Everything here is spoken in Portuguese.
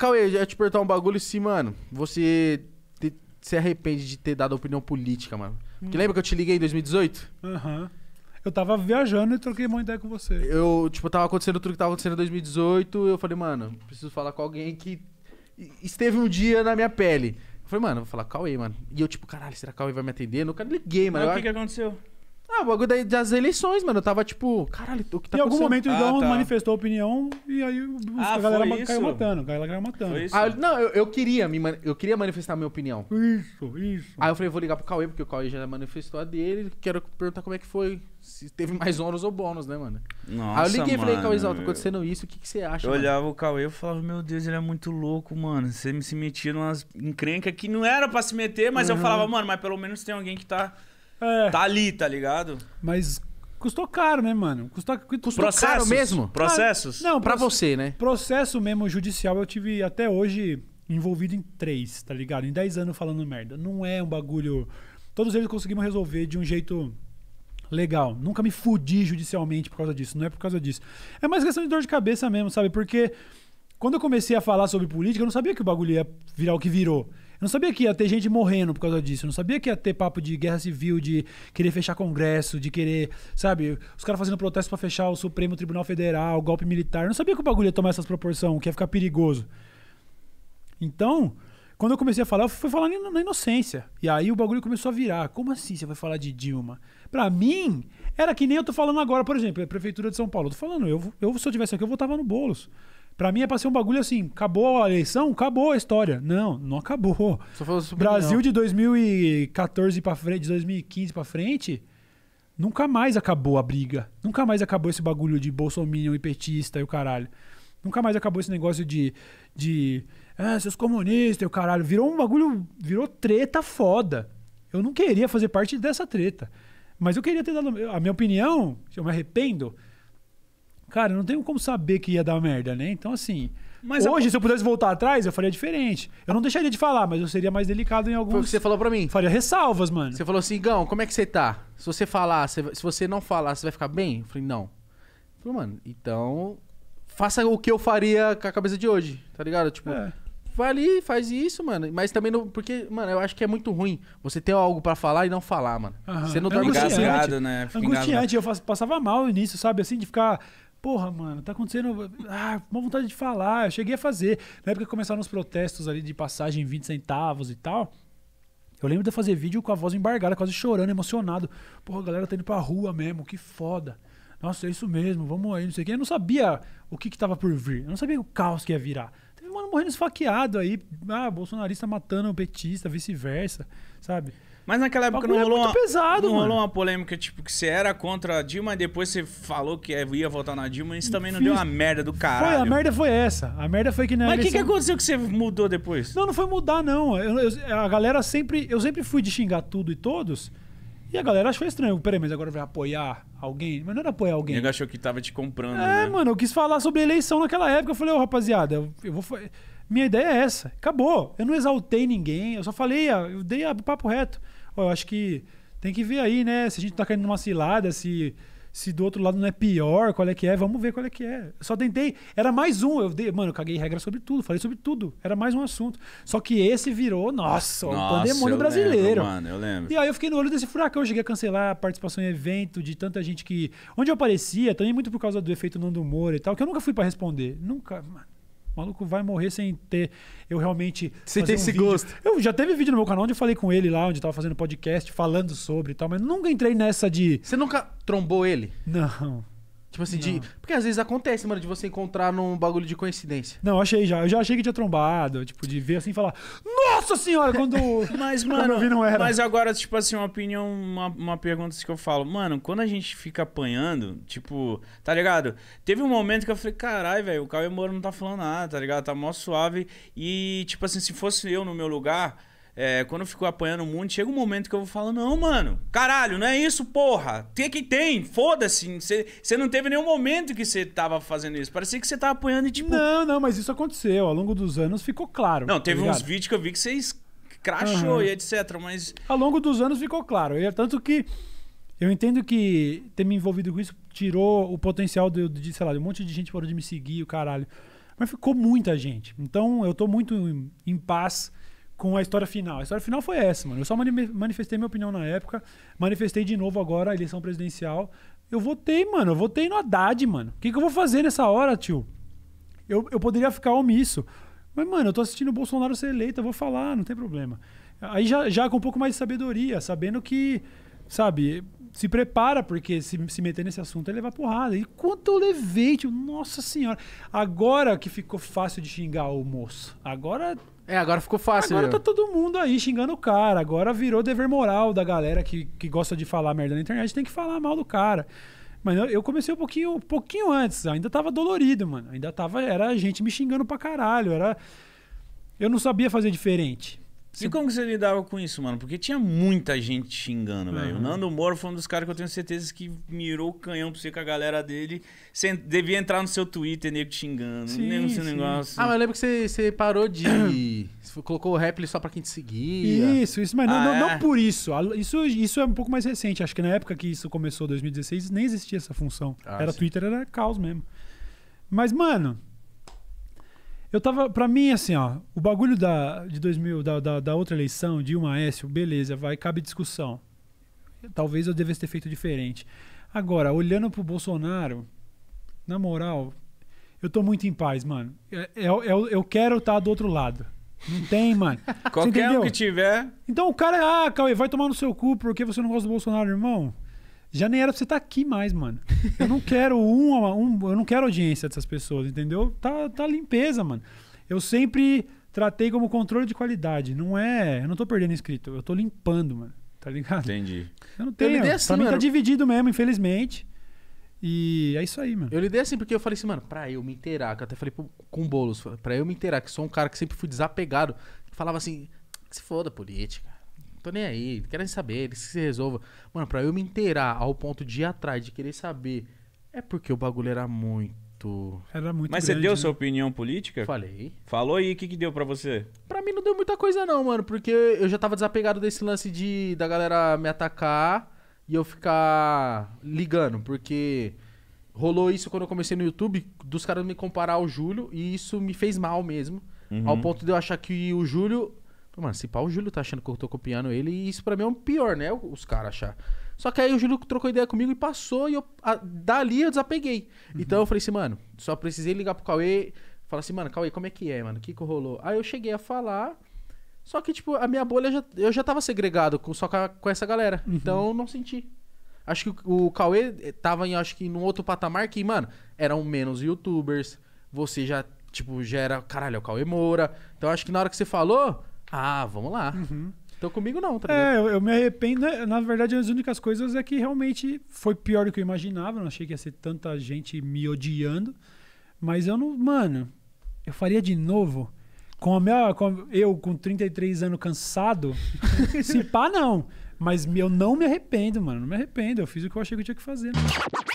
Cauê, eu ia te perguntar um bagulho se, mano, você te, se arrepende de ter dado opinião política, mano. Porque hum. lembra que eu te liguei em 2018? Aham. Uhum. Eu tava viajando e troquei uma ideia com você. Eu, tipo, tava acontecendo tudo que tava acontecendo em 2018. Eu falei, mano, preciso falar com alguém que esteve um dia na minha pele. Eu falei, mano, vou falar Cauê, mano. E eu, tipo, caralho, será que Cauê vai me atender? Eu nunca liguei, mano. Mas o que, que aconteceu? Ah, o bagulho das eleições, mano. Eu tava tipo, caralho, o que tá em acontecendo? algum momento o ah, Igão Ah, tá. manifestou opinião e aí Ah, a galera caiu isso? matando. A galera matando. Foi isso? Ah, não, eu, eu queria me eu queria manifestar a minha opinião. Isso, isso. Aí eu falei, vou ligar pro Cauê, porque o Cauê já manifestou a dele. Quero perguntar como é que foi. Se teve mais ônus ou bônus, né, mano? Nossa, aí eu liguei e falei, mano, tá acontecendo isso, o que, que você acha? Eu mano? olhava o Cauê e falava, meu Deus, ele é muito louco, mano. Você me se metia numa encrencas que não era pra se meter, mas eu uhum. falava, mano, mas pelo menos tem alguém que tá é. Tá ali, tá ligado? Mas custou caro, né, mano? Custou, custou processos, caro mesmo? Processos? Ah, não, para você, né? Processo mesmo judicial eu tive até hoje envolvido em três, tá ligado? Em dez anos falando merda. Não é um bagulho. Todos eles conseguimos resolver de um jeito legal. Nunca me fudi judicialmente por causa disso. Não é por causa disso. É mais questão de dor de cabeça mesmo, sabe? Porque quando eu comecei a falar sobre política, eu não sabia que o bagulho ia virar o que virou não sabia que ia ter gente morrendo por causa disso. Eu não sabia que ia ter papo de guerra civil, de querer fechar Congresso, de querer, sabe, os caras fazendo protesto para fechar o Supremo Tribunal Federal, golpe militar. Eu não sabia que o bagulho ia tomar essas proporções, que ia ficar perigoso. Então, quando eu comecei a falar, eu fui falar na inocência. E aí o bagulho começou a virar. Como assim você vai falar de Dilma? Pra mim, era que nem eu tô falando agora, por exemplo, a é Prefeitura de São Paulo. Eu tô falando, eu, eu se eu tivesse aqui, eu votava no Boulos. Para mim é pra ser um bagulho assim, acabou a eleição, acabou a história. Não, não acabou. Brasil de 2014 para frente, de 2015 para frente, nunca mais acabou a briga. Nunca mais acabou esse bagulho de bolsominion e petista e o caralho. Nunca mais acabou esse negócio de de ah, seus comunistas e o caralho. Virou um bagulho, virou treta foda. Eu não queria fazer parte dessa treta. Mas eu queria ter dado a minha opinião, eu me arrependo Cara, não tenho como saber que ia dar merda, né? Então, assim. Mas hoje, a... se eu pudesse voltar atrás, eu faria diferente. Eu não deixaria de falar, mas eu seria mais delicado em alguns. Foi o que você falou pra mim. Faria ressalvas, mano. Você falou assim, Gão, como é que você tá? Se você falar, se você não falar, você vai ficar bem? Eu falei, não. Eu falei, mano, então. Faça o que eu faria com a cabeça de hoje, tá ligado? Tipo, é. vai ali, faz isso, mano. Mas também não. Porque, mano, eu acho que é muito ruim você ter algo para falar e não falar, mano. Você não tá é angustiante. né? angustiante, eu passava mal no início, sabe? Assim, de ficar Porra, mano, tá acontecendo. Ah, uma vontade de falar. Eu cheguei a fazer. Na época que começaram os protestos ali de passagem 20 centavos e tal. Eu lembro de fazer vídeo com a voz embargada, quase chorando, emocionado. Porra, a galera tá indo pra rua mesmo, que foda. Nossa, é isso mesmo, vamos aí, não sei o quê. Eu não sabia o que, que tava por vir. Eu não sabia o caos que ia virar. Teve um mano morrendo esfaqueado aí. Ah, bolsonarista matando o petista, vice-versa, sabe? Mas naquela época não é rolou, é uma, pesado, não rolou uma polêmica, tipo, que você era contra a Dilma e depois você falou que é, ia votar na Dilma. e Isso também não Fiz. deu uma merda do caralho. Foi, a merda foi essa. A merda foi que na Mas o eleição... que, que aconteceu que você mudou depois? Não, não foi mudar, não. Eu, eu, a galera sempre... Eu sempre fui de xingar tudo e todos... E a galera achou estranho. Peraí, mas agora vai apoiar alguém? Mas não era apoiar alguém. O achou que tava te comprando, é, né? mano, eu quis falar sobre eleição naquela época. Eu falei, ô, oh, rapaziada, eu, eu vou... Minha ideia é essa. Acabou. Eu não exaltei ninguém. Eu só falei, ah, eu dei o papo reto oh, eu acho que tem que ver aí, né? Se a gente tá caindo numa cilada, se, se do outro lado não é pior, qual é que é, vamos ver qual é que é. Só tentei, era mais um, eu dei, mano, eu caguei regra sobre tudo, falei sobre tudo, era mais um assunto. Só que esse virou, nossa, o pandemônio brasileiro. Lembro, mano, eu lembro. E aí eu fiquei no olho desse furacão, eu cheguei a cancelar a participação em evento de tanta gente que. Onde eu aparecia, também muito por causa do efeito Nando Moura e tal, que eu nunca fui para responder. Nunca, mano. O maluco vai morrer sem ter. Eu realmente. Sem ter um esse vídeo. gosto. Eu já teve vídeo no meu canal onde eu falei com ele lá, onde tava fazendo podcast, falando sobre e tal, mas nunca entrei nessa de. Você nunca trombou ele? Não. Tipo assim, de... Porque às vezes acontece, mano, de você encontrar num bagulho de coincidência. Não, achei já. Eu já achei que tinha trombado, tipo, de ver assim e falar, nossa senhora, quando. mas, mano. Quando eu vi, não era. Mas agora, tipo assim, uma opinião, uma, uma pergunta assim que eu falo, mano, quando a gente fica apanhando, tipo, tá ligado? Teve um momento que eu falei, caralho, velho, o caio Moro não tá falando nada, tá ligado? Tá mó suave. E, tipo assim, se fosse eu no meu lugar é, quando eu fico apanhando muito, chega um momento que eu vou falar, não, mano, caralho, não é isso, porra. O que que tem? Foda-se. Você não teve nenhum momento que você tava fazendo isso. Parecia que você tava apanhando e tipo... Não, não, mas isso aconteceu. Ao longo dos anos ficou claro. Não, teve tá uns vídeos que eu vi que vocês crachou uhum. e etc, mas... Ao longo dos anos ficou claro. E é tanto que... Eu entendo que ter me envolvido com isso tirou o potencial de, de sei lá, de um monte de gente parou de me seguir, o caralho. Mas ficou muita gente. Então eu tô muito em, em paz com a história final. A história final foi essa, mano. Eu só mani manifestei minha opinião na época, manifestei de novo agora a eleição presidencial. Eu votei, mano. Eu votei no Haddad, mano. O que, que eu vou fazer nessa hora, tio? Eu, eu poderia ficar omisso. Mas, mano, eu tô assistindo o Bolsonaro ser eleito, eu vou falar, não tem problema. Aí já, já com um pouco mais de sabedoria, sabendo que, sabe, se prepara, porque se, se meter nesse assunto é levar porrada. E quanto eu levei, tio, nossa senhora. Agora que ficou fácil de xingar o moço. Agora é, agora ficou fácil. Agora viu? tá todo mundo aí xingando o cara. Agora virou dever moral da galera que, que gosta de falar merda na internet, tem que falar mal do cara. Mas eu, eu comecei um pouquinho, um pouquinho antes, ainda tava dolorido, mano. Ainda tava. Era gente me xingando pra caralho. Era. Eu não sabia fazer diferente. E como que você lidava com isso, mano? Porque tinha muita gente xingando, velho. O Nando Moro foi um dos caras que eu tenho certeza que mirou o canhão pra você com a galera dele. Você devia entrar no seu Twitter, nego xingando, sim, no né? seu negócio. Ah, mas eu lembro que você, você parou de. você colocou o rap só pra quem te seguia. Isso, isso, mas não, ah, não, não é? por isso. isso. Isso é um pouco mais recente. Acho que na época que isso começou, 2016, nem existia essa função. Ah, era sim. Twitter, era caos mesmo. Mas, mano, eu tava, pra mim, assim, ó, o bagulho da, de 2000, da, da, da outra eleição, Dilma Aécio, beleza, vai, cabe discussão. Talvez eu devesse ter feito diferente. Agora, olhando pro Bolsonaro, na moral, eu tô muito em paz, mano. Eu, é, é, é, eu, eu quero estar tá do outro lado. Não tem, mano. Qualquer um que tiver. Então o cara, ah, Cauê, vai tomar no seu cu porque você não gosta do Bolsonaro, irmão já nem era pra você estar tá aqui mais, mano. Eu não quero um, um, eu não quero audiência dessas pessoas, entendeu? Tá, tá limpeza, mano. Eu sempre tratei como controle de qualidade. Não é. Eu não tô perdendo inscrito, eu tô limpando, mano. Tá ligado? Entendi. Eu não tenho. Eu lidei assim, pra mim tá mano. tá dividido mesmo, infelizmente. E é isso aí, mano. Eu lidei assim, porque eu falei assim, mano, pra eu me inteirar, que eu até falei pro, com o Boulos, pra eu me inteirar, que sou um cara que sempre fui desapegado, falava assim, se foda política tô nem aí, querem saber, eles que se resolvam. Mano, pra eu me inteirar ao ponto de ir atrás, de querer saber, é porque o bagulho era muito. Era muito Mas grande, você deu né? sua opinião política? Falei. Falou aí, o que, que deu pra você? Pra mim não deu muita coisa, não, mano, porque eu já tava desapegado desse lance de da galera me atacar e eu ficar ligando, porque rolou isso quando eu comecei no YouTube, dos caras me comparar ao Júlio, e isso me fez mal mesmo. Uhum. Ao ponto de eu achar que o Júlio mano, se pau o Júlio tá achando que eu tô copiando ele, e isso pra mim é um pior, né? Os caras achar. Só que aí o Júlio trocou ideia comigo e passou, e eu, a, dali eu desapeguei. Uhum. Então eu falei assim, mano, só precisei ligar pro Cauê, falar assim, mano, Cauê, como é que é, mano? O que que rolou? Aí eu cheguei a falar, só que, tipo, a minha bolha, já, eu já tava segregado com, só com, com essa galera. Uhum. Então eu não senti. Acho que o, o Cauê eh, tava em, acho que, num outro patamar que, mano, eram menos youtubers, você já, tipo, já era, caralho, é o Cauê Moura. Então acho que na hora que você falou ah, vamos lá. Uhum. Então comigo não, tá é, ligado? É, eu, eu, me arrependo. Né? Na verdade, as únicas coisas é que realmente foi pior do que eu imaginava. não achei que ia ser tanta gente me odiando. Mas eu não. Mano, eu faria de novo. Com a minha. Com eu com 33 anos cansado. se pá, não. Mas eu não me arrependo, mano. Não me arrependo. Eu fiz o que eu achei que eu tinha que fazer. Mano. Né?